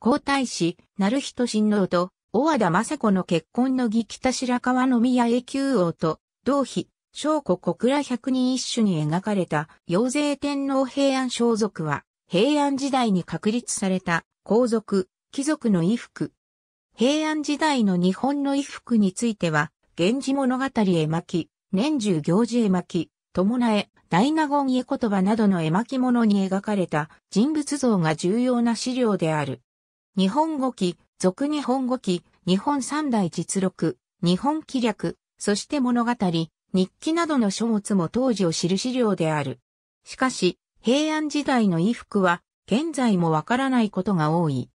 皇太子、成人親王と、小和田雅子の結婚の儀北白川宮永久王と、同妃、小子小倉百人一首に描かれた、陽勢天皇平安装束は、平安時代に確立された、皇族、貴族の衣服。平安時代の日本の衣服については、源氏物語絵巻、年中行事絵巻、伴え、大納言絵言葉などの絵巻物に描かれた人物像が重要な資料である。日本語記、俗日本語記、日本三大実録、日本記略、そして物語、日記などの書物も当時を知る資料である。しかし、平安時代の衣服は、現在もわからないことが多い。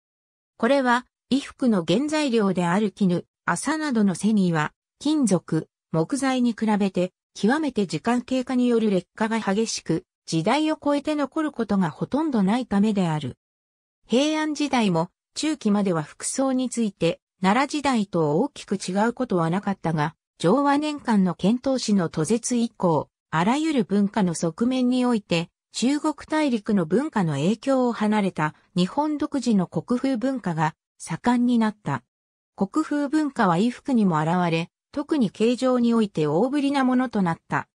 これは、衣服の原材料である絹、麻などのセニーは、金属、木材に比べて、極めて時間経過による劣化が激しく、時代を超えて残ることがほとんどないためである。平安時代も中期までは服装について、奈良時代と大きく違うことはなかったが、昭和年間の遣唐使の途絶以降、あらゆる文化の側面において、中国大陸の文化の影響を離れた日本独自の国風文化が盛んになった。国風文化は衣服にも現れ、特に形状において大ぶりなものとなった。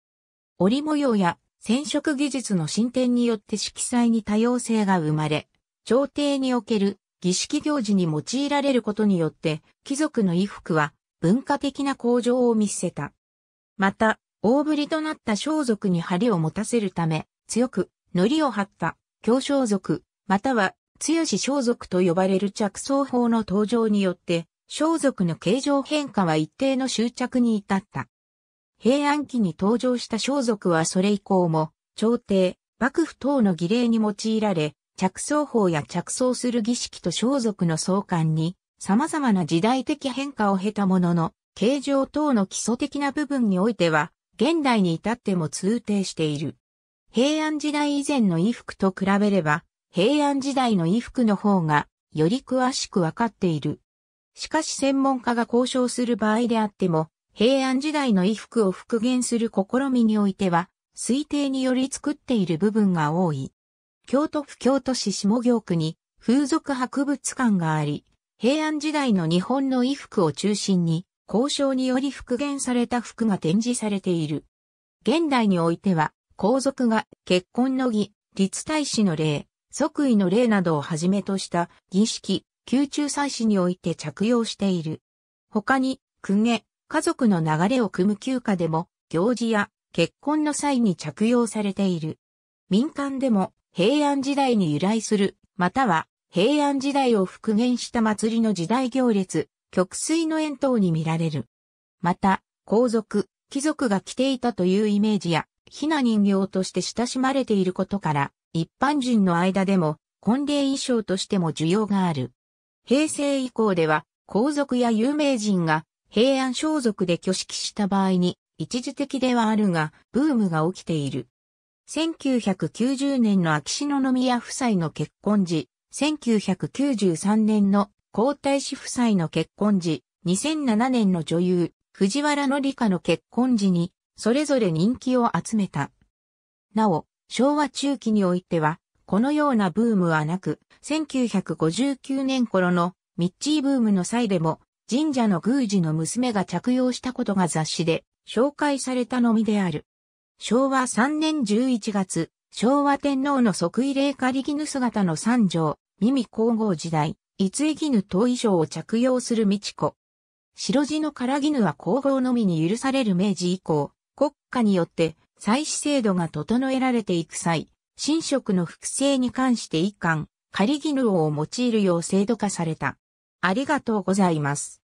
織模様や染色技術の進展によって色彩に多様性が生まれ、朝廷における儀式行事に用いられることによって、貴族の衣服は文化的な向上を見せた。また、大ぶりとなった装束に針を持たせるため、強く、糊を張った、強装束、または、強し装束と呼ばれる着装法の登場によって、装束の形状変化は一定の執着に至った。平安期に登場した装束はそれ以降も、朝廷、幕府等の儀礼に用いられ、着想法や着想する儀式と装束の相関に、様々な時代的変化を経たものの、形状等の基礎的な部分においては、現代に至っても通底している。平安時代以前の衣服と比べれば、平安時代の衣服の方が、より詳しくわかっている。しかし専門家が交渉する場合であっても、平安時代の衣服を復元する試みにおいては、推定により作っている部分が多い。京都府京都市下京区に風俗博物館があり、平安時代の日本の衣服を中心に、交渉により復元された服が展示されている。現代においては、皇族が結婚の儀、立大使の礼、即位の礼などをはじめとした儀式、宮中祭祀において着用している。他に、公家、家族の流れを組む休暇でも、行事や結婚の際に着用されている。民間でも平安時代に由来する、または平安時代を復元した祭りの時代行列、曲水の円筒に見られる。また、皇族、貴族が着ていたというイメージや、ひな人形として親しまれていることから、一般人の間でも、婚礼衣装としても需要がある。平成以降では、皇族や有名人が平安装束で挙式した場合に、一時的ではあるが、ブームが起きている。1990年の秋篠宮夫妻の結婚時、1993年の皇太子夫妻の結婚時、2007年の女優、藤原紀香の結婚時に、それぞれ人気を集めた。なお、昭和中期においては、このようなブームはなく、1959年頃のミッチーブームの際でも、神社の宮司の娘が着用したことが雑誌で紹介されたのみである。昭和3年11月、昭和天皇の即位礼仮絹姿の三条、耳皇后時代、逸つい絹等衣装を着用する美智子。白地の唐絹は皇后のみに許される明治以降、国家によって祭祀制度が整えられていく際、神職の複製に関して一貫、仮絹を用いるよう制度化された。ありがとうございます。